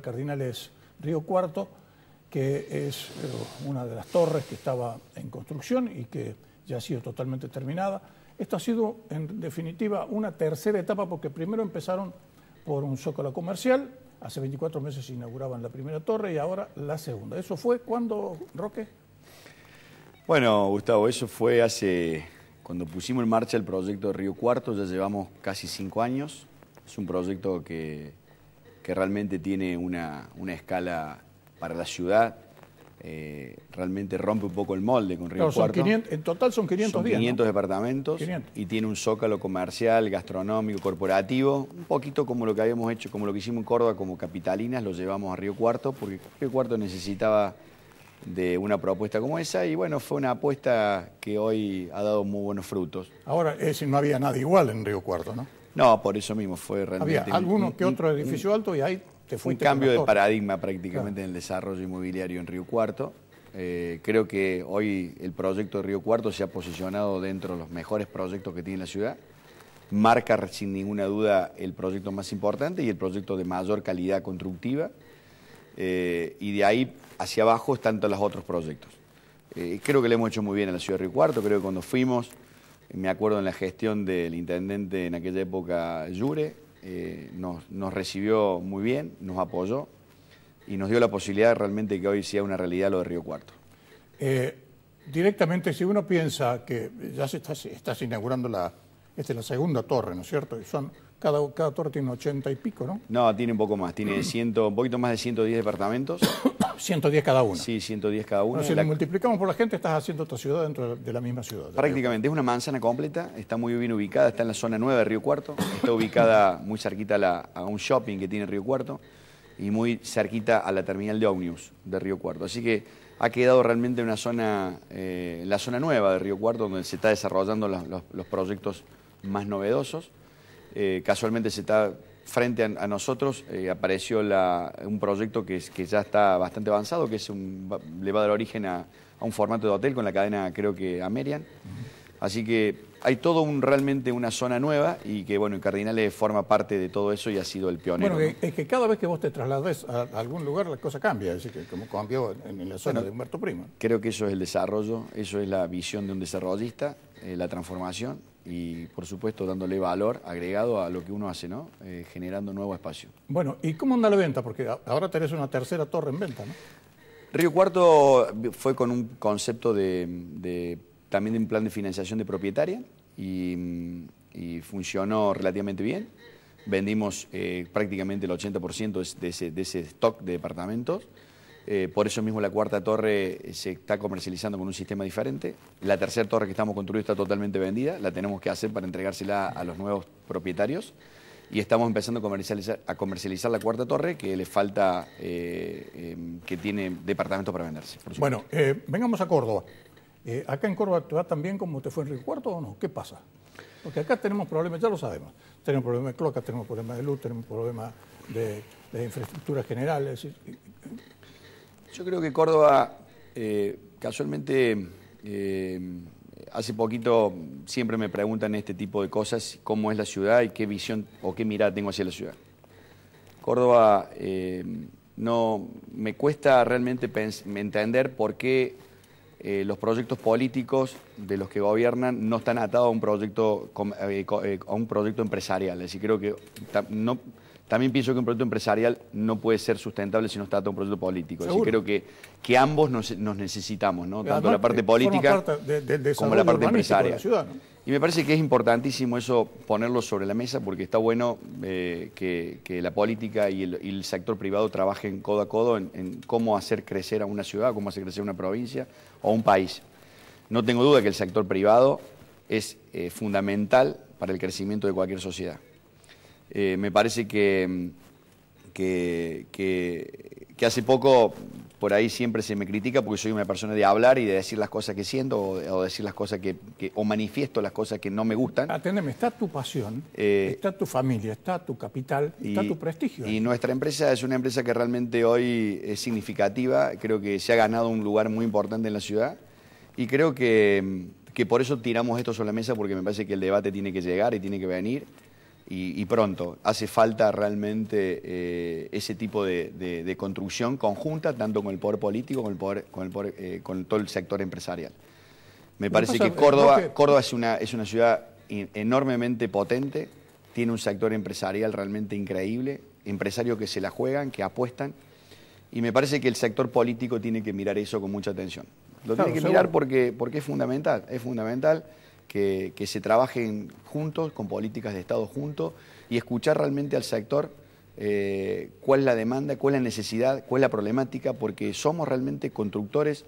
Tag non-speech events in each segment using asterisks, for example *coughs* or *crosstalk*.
Cardinales Río Cuarto, que es eh, una de las torres que estaba en construcción y que ya ha sido totalmente terminada. Esto ha sido, en definitiva, una tercera etapa porque primero empezaron por un zócalo comercial, hace 24 meses inauguraban la primera torre y ahora la segunda. ¿Eso fue cuando, Roque? Bueno, Gustavo, eso fue hace, cuando pusimos en marcha el proyecto de Río Cuarto, ya llevamos casi cinco años. Es un proyecto que que realmente tiene una, una escala para la ciudad. Eh, realmente rompe un poco el molde con Río Cuarto. en total son 500 son 500 departamentos y tiene un zócalo comercial, gastronómico, corporativo, un poquito como lo que habíamos hecho, como lo que hicimos en Córdoba como capitalinas, lo llevamos a Río Cuarto porque Río Cuarto necesitaba de una propuesta como esa y bueno, fue una apuesta que hoy ha dado muy buenos frutos. Ahora, es, no había nada igual en Río Cuarto, ¿no? No, por eso mismo fue realmente... Había algunos que otro edificio alto y ahí te fuiste. Un cambio de paradigma prácticamente en el desarrollo inmobiliario en Río Cuarto. Eh, creo que hoy el proyecto de Río Cuarto se ha posicionado dentro de los mejores proyectos que tiene la ciudad. Marca sin ninguna duda el proyecto más importante y el proyecto de mayor calidad constructiva. Eh, y de ahí hacia abajo están todos los otros proyectos. Eh, creo que le hemos hecho muy bien a la ciudad de Río Cuarto. Creo que cuando fuimos me acuerdo en la gestión del intendente en aquella época, Jure, eh, nos, recibió muy bien, nos apoyó y nos dio la posibilidad realmente que hoy sea una realidad lo de Río Cuarto. Eh, directamente, si uno piensa que ya se está, estás inaugurando la, esta la segunda torre, ¿no es cierto? Y son cada, torre tiene 80 y pico, ¿no? No, tiene un poco más, tiene *clears throat* un poquito más de 110 departamentos. 110 *coughs* cada uno. Sí, 110 cada uno. si la... multiplicamos por la gente, estás haciendo otra ciudad dentro de la misma ciudad. Prácticamente, es una manzana completa, está muy bien ubicada, está en la zona nueva de Río Cuarto, está ubicada muy cerquita a, un shopping que tiene Río Cuarto y muy cerquita a la terminal de ómnibus de Río Cuarto. Así que ha quedado realmente una zona, eh, la zona nueva de Río Cuarto, donde se está desarrollando los proyectos más novedosos. Eh, casualmente se está frente a, nosotros, eh, apareció un proyecto que, ya está bastante avanzado, que es un, le va a dar origen a, un formato de hotel con la cadena, creo que Amerian. Así que hay todo realmente una zona nueva y que bueno, Cardinales forma parte de todo eso y ha sido el pionero. Bueno, es que cada vez que vos te trasladás a algún lugar la cosa cambia, es como cambió en, la zona de Humberto Primo. Creo que eso es el desarrollo, eso es la visión de un desarrollista, eh, la transformación y por supuesto dándole valor agregado a lo que uno hace, ¿no? Eh, generando nuevo espacio. Bueno, ¿y cómo anda la venta? Porque ahora tenés una tercera torre en venta, ¿no? Río Cuarto fue con un concepto de, también de un plan de financiación de propietaria y, funcionó relativamente bien. Vendimos eh, prácticamente el 80% de ese, de ese stock de departamentos eh, por eso mismo la cuarta torre eh, se está comercializando con un sistema diferente. La tercera torre que estamos construyendo está totalmente vendida, la tenemos que hacer para entregársela a los nuevos propietarios. Y estamos empezando a comercializar, a comercializar la cuarta torre que le falta, eh, em, que tiene departamento para venderse. bueno, vengamos a Córdoba. ¿Acá en Córdoba te también como te fue en Río Cuarto o no? ¿Qué pasa? Porque acá tenemos problemas, ya lo sabemos. Tenemos problemas de cloacas, tenemos problemas de luz, tenemos problemas de, de infraestructuras generales. Yo creo que Córdoba, eh, casualmente, eh, hace poquito siempre me preguntan este tipo de cosas, cómo es la ciudad y qué visión o qué mirada tengo hacia la ciudad. Córdoba, eh, no, me cuesta realmente entender por qué los proyectos políticos de los que gobiernan no están atados a un proyecto, a un proyecto empresarial. creo que no también pienso que un proyecto empresarial no puede ser sustentable si no está todo un proyecto político. Así creo que, ambos nos, necesitamos, ¿no? Tanto la parte política como la parte empresarial. Y me parece que es importantísimo eso ponerlo sobre la mesa porque está bueno eh, que, la política y el, sector privado trabajen codo a codo en, cómo hacer crecer a una ciudad, cómo hacer crecer una provincia o un país. No tengo duda que el sector privado es eh, fundamental para el crecimiento de cualquier sociedad. Eh, me parece que, hace poco por ahí siempre se me critica porque soy una persona de hablar y de decir las cosas que siento o, decir las cosas que, o manifiesto las cosas que no me gustan. Atendeme, ah, está tu pasión, eh, está tu familia, está tu capital, está tu prestigio. Y nuestra empresa es una empresa que realmente hoy es significativa, creo que se ha ganado un lugar muy importante en la ciudad y creo que que por eso tiramos esto sobre la mesa, porque me parece que el debate tiene que llegar y tiene que venir y, pronto. Hace falta realmente eh, ese tipo de, construcción conjunta, tanto con el poder político como eh, con, todo el sector empresarial. Me parece que Córdoba, es, una, ciudad enormemente potente, tiene un sector empresarial realmente increíble, empresarios que se la juegan, que apuestan, y me parece que el sector político tiene que mirar eso con mucha atención. Lo tiene que mirar porque, porque es fundamental, es fundamental que, se trabajen juntos, con políticas de Estado juntos, y escuchar realmente al sector eh, cuál es la demanda, cuál es la necesidad, cuál es la problemática, porque somos realmente constructores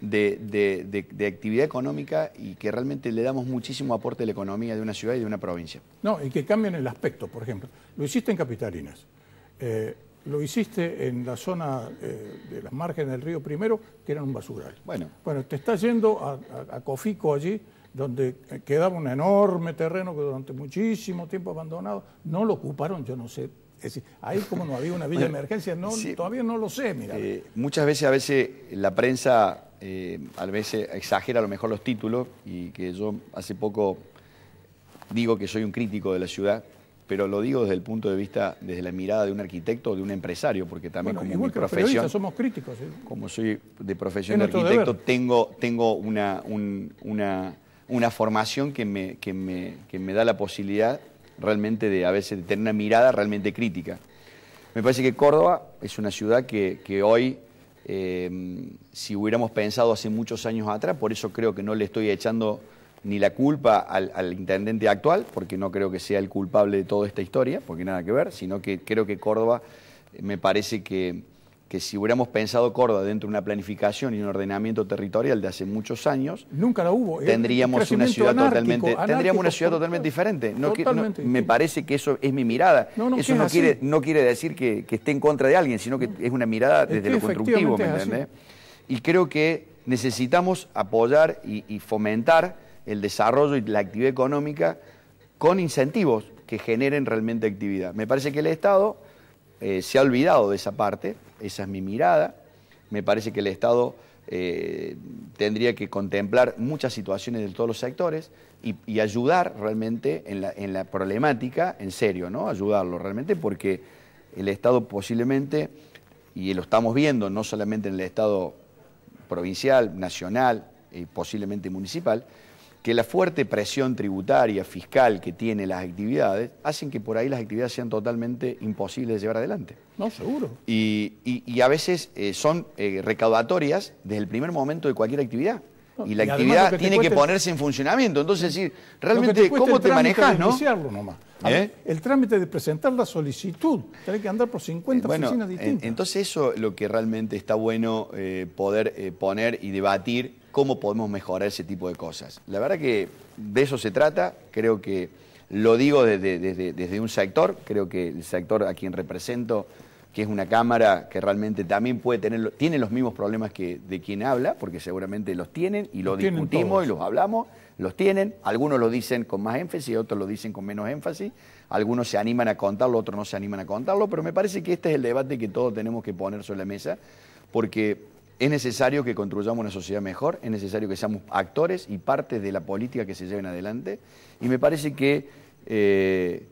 de, actividad económica y que realmente le damos muchísimo aporte a la economía de una ciudad y de una provincia. No, y que cambien el aspecto, por ejemplo. Lo hiciste en Capitalinas, eh, lo hiciste en la zona eh, de las márgenes del río primero, que era un basural. Bueno, bueno te está yendo a Cofico allí, donde quedaba un enorme terreno que durante muchísimo tiempo abandonado, no lo ocuparon, yo no sé. ahí como no había una villa de emergencia, todavía no lo sé, mira. Eh, muchas veces, a veces, la prensa eh, a veces exagera a lo mejor los títulos y que yo hace poco digo que soy un crítico de la ciudad, pero lo digo desde el punto de vista, desde la mirada de un arquitecto o de un empresario, porque también como mi profesión. somos críticos. ¿eh? Como soy de profesión de arquitecto, tengo, tengo una, una una formación que me, que me, da la posibilidad realmente de a veces tener una mirada realmente crítica. Me parece que Córdoba es una ciudad que, hoy, eh, si hubiéramos pensado hace muchos años atrás, por eso creo que no le estoy echando ni la culpa al, intendente actual, porque no creo que sea el culpable de toda esta historia, porque nada que ver, sino que creo que Córdoba me parece que que si hubiéramos pensado Córdoba dentro de una planificación y un ordenamiento territorial de hace muchos años, nunca lo hubo. ¿eh? Tendríamos una ciudad totalmente, tendríamos una ciudad totalmente diferente. No, me parece que eso es mi mirada. eso no quiere, decir que, esté en contra de alguien, sino que es una mirada desde lo constructivo, ¿me Y creo que necesitamos apoyar y fomentar el desarrollo y la actividad económica con incentivos que generen realmente actividad. Me parece que el Estado eh, se ha olvidado de esa parte, esa es mi mirada. Me parece que el Estado eh, tendría que contemplar muchas situaciones de todos los sectores y, ayudar realmente en la, en la, problemática, en serio, ¿no? Ayudarlo realmente porque el Estado posiblemente, y lo estamos viendo no solamente en el Estado provincial, nacional y eh, posiblemente municipal, que la fuerte presión tributaria, fiscal que tienen las actividades, hacen que por ahí las actividades sean totalmente imposibles de llevar adelante. No, seguro. Y, y, a veces eh, son eh, recaudatorias desde el primer momento de cualquier actividad. y la actividad tiene que ponerse en funcionamiento. Entonces, decir, realmente, ¿cómo te manejas, no? ¿Eh? el trámite de presentar la solicitud, Tiene que andar por 50 oficinas distintas. entonces, eso es lo que realmente está bueno poder poner y debatir cómo podemos mejorar ese tipo de cosas. La verdad que de eso se trata, creo que lo digo desde, desde, desde un sector, creo que el sector a quien represento, que es una Cámara que realmente también puede tener, tiene los mismos problemas que de quien habla, porque seguramente los tienen y los, discutimos y los hablamos, los tienen, algunos lo dicen con más énfasis, otros lo dicen con menos énfasis, algunos se animan a contarlo, otros no se animan a contarlo, pero me parece que este es el debate que todos tenemos que poner sobre la mesa, porque es necesario que construyamos una sociedad mejor, es necesario que seamos actores y partes de la política que se lleven adelante. Y me parece que, eh,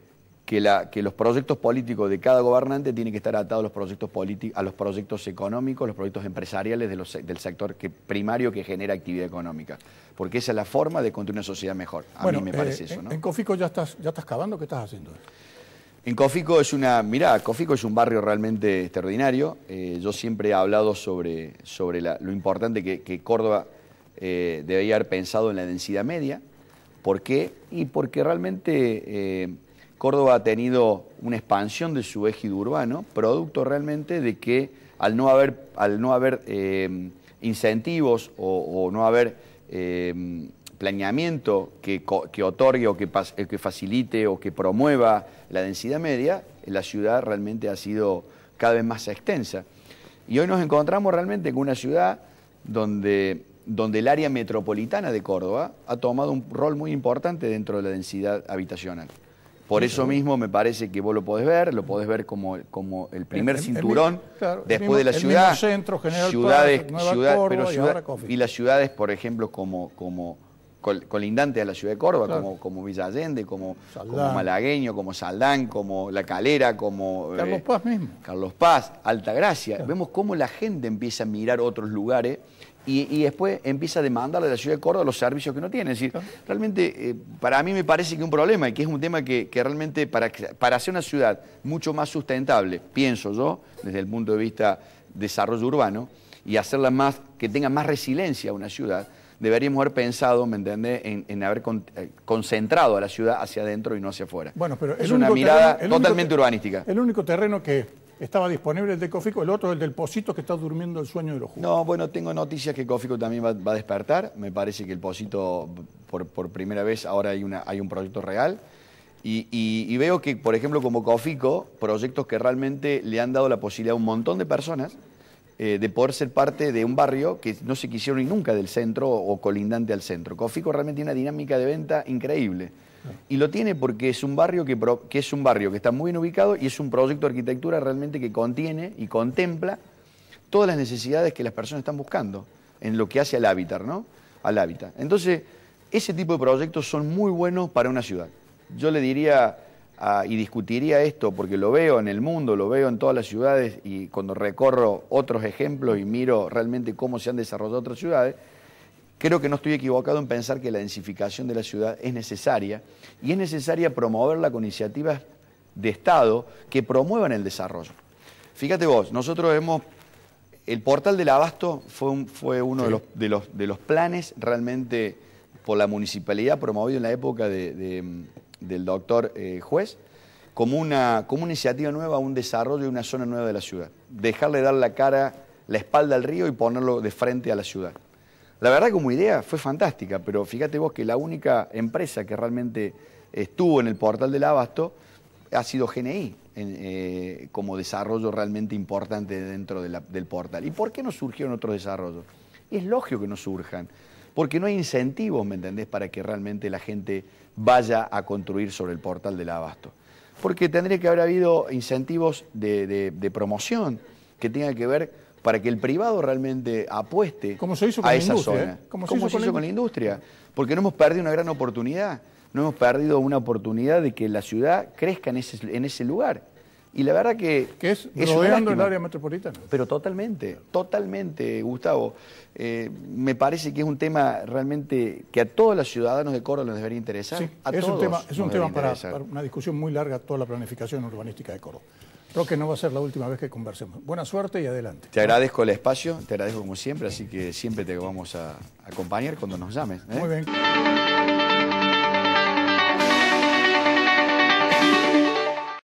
que, los proyectos políticos de cada gobernante tienen que estar atados a los proyectos, a los proyectos económicos, los proyectos empresariales del sector primario que genera actividad económica. Porque esa es la forma de construir una sociedad mejor. A mí me parece eh, eso. En, eh, en Cofico ya estás, ya estás cavando, ¿qué estás haciendo? En Cofico es una, mirá, Cofico es un barrio realmente extraordinario. Eh, yo siempre he hablado sobre, sobre lo importante que, Córdoba eh, debería haber pensado en la densidad media. ¿Por qué? Y porque realmente eh, Córdoba ha tenido una expansión de su ejido urbano, producto realmente de que al no haber, al no haber incentivos o, no haber planeamiento que, otorgue o que, eh, que facilite o que promueva la densidad media, eh, la ciudad realmente ha sido cada vez más extensa. Y hoy nos encontramos realmente con una ciudad donde, donde el área metropolitana de Córdoba ha tomado un rol muy importante dentro de la densidad habitacional. Por eso mismo me parece que vos lo podés ver, lo podés ver como, como el primer cinturón después de la ciudad. centro, General ciudades, pero y, y, las ciudades, por ejemplo, como, como colindantes a la ciudad de Córdoba, como, como Villa como, como, Malagueño, como Saldán, como La Calera, como... Carlos eh, Paz mismo. Carlos Paz, Altagracia. Vemos cómo la gente empieza a mirar otros lugares y, después empieza a demandarle a la ciudad de Córdoba los servicios que no tiene. Es decir, realmente eh, para mí me parece que es un problema y que es un tema que, realmente para, para hacer una ciudad mucho más sustentable, pienso yo, desde el punto de vista desarrollo urbano, y hacerla más, que tenga más resiliencia una ciudad, deberíamos haber pensado, ¿me entiende?, en, haber eh, concentrado a la ciudad hacia adentro y no hacia afuera. Bueno, pero es una mirada totalmente urbanística. El único terreno que estaba disponible el de Cofico, el otro el del Posito que está durmiendo el sueño de los jugadores. No, bueno, tengo noticias que Cofico también va, a despertar. Me parece que el Posito, por, primera vez, ahora hay, una, un proyecto real. Y, y veo que, por ejemplo, como Cofico, proyectos que realmente le han dado la posibilidad a un montón de personas eh, de poder ser parte de un barrio que no se quisieron ni nunca del centro o colindante al centro. Cofico realmente tiene una dinámica de venta increíble. Ah. Y lo tiene porque es un barrio que, que, es un barrio que está muy bien ubicado y es un proyecto de arquitectura realmente que contiene y contempla todas las necesidades que las personas están buscando en lo que hace al hábitat, ¿no? Al hábitat. Entonces, ese tipo de proyectos son muy buenos para una ciudad. Yo le diría y discutiría esto porque lo veo en el mundo, lo veo en todas las ciudades y cuando recorro otros ejemplos y miro realmente cómo se han desarrollado otras ciudades, creo que no estoy equivocado en pensar que la densificación de la ciudad es necesaria y es necesaria promoverla con iniciativas de Estado que promuevan el desarrollo. Fíjate vos, nosotros hemos... El portal del abasto fue, uno de, los, de, los, planes realmente por la municipalidad promovido en la época de del doctor eh, Juez, como una, como iniciativa nueva, un desarrollo de una zona nueva de la ciudad. Dejarle dar la cara, la espalda al río y ponerlo de frente a la ciudad. La verdad como idea fue fantástica, pero fíjate vos que la única empresa que realmente estuvo en el portal del abasto ha sido GNI, eh, como desarrollo realmente importante dentro del portal. ¿Y por qué no surgieron otros desarrollos? Es lógico que no surjan porque no hay incentivos, ¿me entendés?, para que realmente la gente vaya a construir sobre el portal del abasto. Porque tendría que haber habido incentivos de, promoción que tengan que ver para que el privado realmente apueste Como se hizo a la esa ¿eh? Como se, hizo, con la industria. Porque no hemos perdido una gran oportunidad. No hemos perdido una oportunidad de que la ciudad crezca en ese lugar. Y la verdad que... Que es, rodeando el área metropolitana. Pero totalmente, totalmente, Gustavo. Eh, me parece que es un tema realmente que a todos los ciudadanos de Córdoba les debería interesar. Sí, es un tema, es un tema para, una discusión muy larga toda la planificación urbanística de Córdoba. Creo que no va a ser la última vez que conversemos. Buena suerte y adelante. Te agradezco el espacio, te agradezco como siempre, así que siempre te vamos a acompañar cuando nos llames. ¿eh? Muy bien.